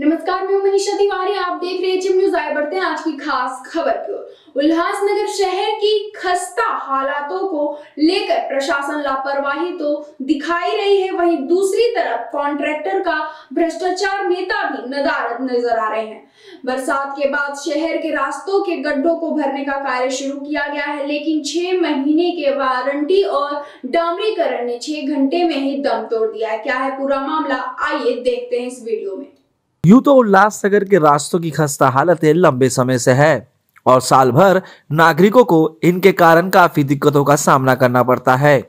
नमस्कार मैं मनीषा तिवारी आप देख रहे हैं जिम न्यूज आए बढ़ते हैं आज की खास खबर की ओर उल्लासनगर शहर की खस्ता हालातों को लेकर प्रशासन लापरवाही तो दिखाई रही है वहीं दूसरी तरफ कॉन्ट्रैक्टर का भ्रष्टाचार नेता भी नदारद नजर आ रहे हैं बरसात के बाद शहर के रास्तों के गड्ढों को भरने का कार्य शुरू किया गया है लेकिन छह महीने के वारंटी और डामरीकरण ने छह घंटे में ही दम तोड़ दिया है क्या है पूरा मामला आइए देखते हैं इस वीडियो में यूं तो उल्लासनगर के रास्तों की खस्ता हालत लंबे समय से है और साल भर नागरिकों को इनके कारण काफी दिक्कतों का सामना करना पड़ता है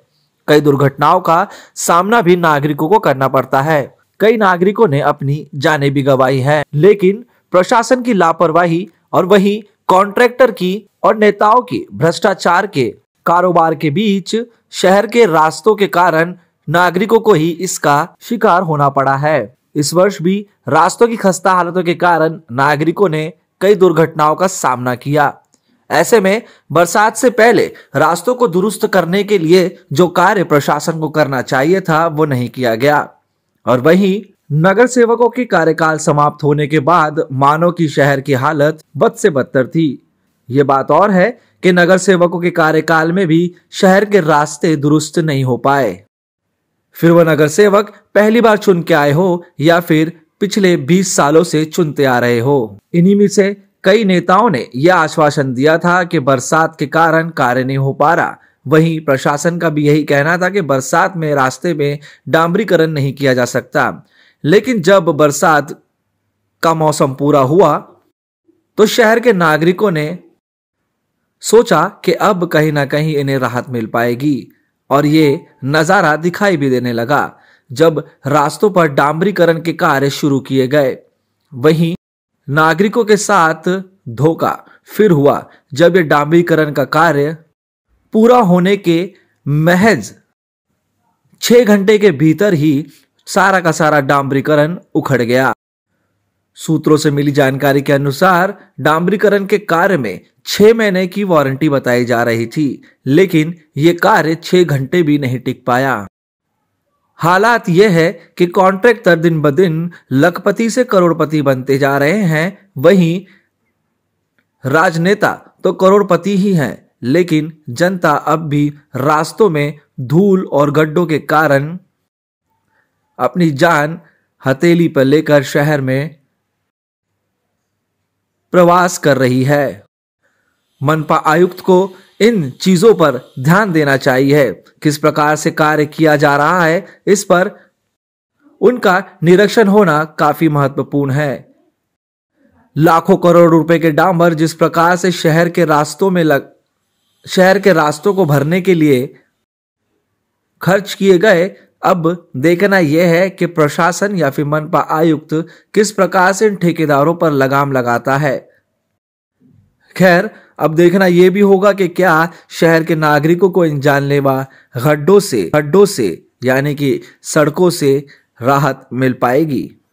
कई दुर्घटनाओं का सामना भी नागरिकों को करना पड़ता है कई नागरिकों ने अपनी जाने भी गवाई है लेकिन प्रशासन की लापरवाही और वही कॉन्ट्रैक्टर की और नेताओं की भ्रष्टाचार के कारोबार के बीच शहर के रास्तों के कारण नागरिकों को ही इसका शिकार होना पड़ा है इस वर्ष भी रास्तों की खस्ता हालतों के कारण नागरिकों ने कई दुर्घटनाओं का सामना किया ऐसे में बरसात से पहले रास्तों को दुरुस्त करने के लिए जो कार्य प्रशासन को करना चाहिए था वो नहीं किया गया और वही नगर सेवकों की कार्यकाल समाप्त होने के बाद मानो की शहर की हालत बद से बदतर थी ये बात और है कि नगर सेवकों के कार्यकाल में भी शहर के रास्ते दुरुस्त नहीं हो पाए फिर वह नगर सेवक पहली बार चुन के आए हो या फिर पिछले 20 सालों से चुनते आ रहे हो इन्हीं में से कई नेताओं ने यह आश्वासन दिया था कि बरसात के कारण कार्य नहीं हो पा रहा वहीं प्रशासन का भी यही कहना था कि बरसात में रास्ते में डामरीकरण नहीं किया जा सकता लेकिन जब बरसात का मौसम पूरा हुआ तो शहर के नागरिकों ने सोचा कि अब कहीं ना कहीं इन्हें राहत मिल पाएगी और ये नज़ारा दिखाई भी देने लगा जब रास्तों पर डांबरीकरण के कार्य शुरू किए गए वहीं नागरिकों के साथ धोखा फिर हुआ जब यह डांबरीकरण का कार्य पूरा होने के महज छह घंटे के भीतर ही सारा का सारा डांबरीकरण उखड़ गया सूत्रों से मिली जानकारी के अनुसार डांबरीकरण के कार्य में छह महीने की वारंटी बताई जा रही थी लेकिन ये कार्य छह घंटे भी नहीं टिक पाया हालात यह है कि कॉन्ट्रैक्टर दिन ब दिन लखपति से करोड़पति बनते जा रहे हैं वहीं राजनेता तो करोड़पति ही हैं लेकिन जनता अब भी रास्तों में धूल और गड्ढों के कारण अपनी जान हथेली पर लेकर शहर में प्रवास कर रही है मनपा आयुक्त को इन चीजों पर ध्यान देना चाहिए किस प्रकार से कार्य किया जा रहा है इस पर उनका निरीक्षण होना काफी महत्वपूर्ण है लाखों करोड़ रुपए के डांबर जिस प्रकार से शहर के रास्तों में लग शहर के रास्तों को भरने के लिए खर्च किए गए अब देखना यह है कि प्रशासन या फिर मनपा आयुक्त किस प्रकार से इन ठेकेदारों पर लगाम लगाता है खैर अब देखना यह भी होगा कि क्या शहर के नागरिकों को इन जानलेवा गड्ढों से गड्ढों से यानी कि सड़कों से राहत मिल पाएगी